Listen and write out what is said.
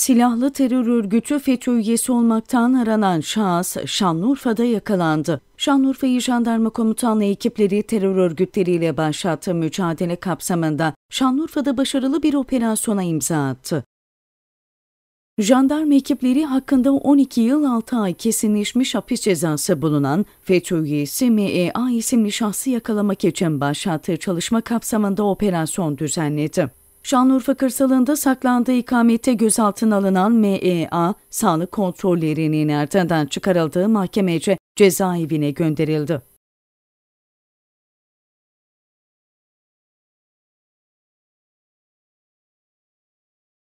Silahlı terör örgütü FETÖ üyesi olmaktan aranan şahıs Şanlıurfa'da yakalandı. Şanlıurfa'yı jandarma komutanlığı ekipleri terör örgütleriyle başlattığı mücadele kapsamında Şanlıurfa'da başarılı bir operasyona imza attı. Jandarma ekipleri hakkında 12 yıl 6 ay kesinleşmiş hapis cezası bulunan FETÖ üyesi MEA isimli şahsı yakalamak için başlattığı çalışma kapsamında operasyon düzenledi. Şanlıurfa kırsalında saklandığı ikamette gözaltına alınan MEA, sağlık kontrollerinin ardından çıkarıldığı mahkemece cezaevine gönderildi.